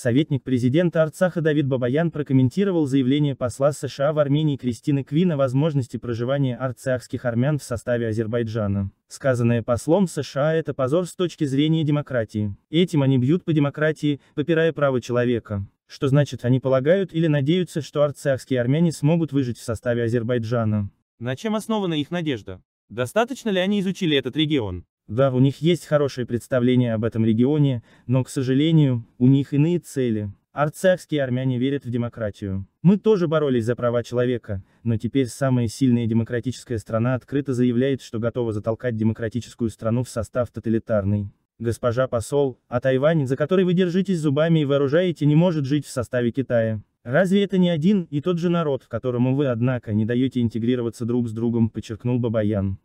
Советник президента Арцаха Давид Бабаян прокомментировал заявление посла США в Армении Кристины Квин о возможности проживания арцахских армян в составе Азербайджана. Сказанное послом США это позор с точки зрения демократии. Этим они бьют по демократии, попирая право человека. Что значит они полагают или надеются, что арцахские армяне смогут выжить в составе Азербайджана? На чем основана их надежда? Достаточно ли они изучили этот регион? Да, у них есть хорошее представление об этом регионе, но, к сожалению, у них иные цели. Арцахские армяне верят в демократию. Мы тоже боролись за права человека, но теперь самая сильная демократическая страна открыто заявляет, что готова затолкать демократическую страну в состав тоталитарной. Госпожа посол, а Тайвань, за который вы держитесь зубами и вооружаете, не может жить в составе Китая. Разве это не один и тот же народ, которому вы, однако, не даете интегрироваться друг с другом, подчеркнул Бабаян.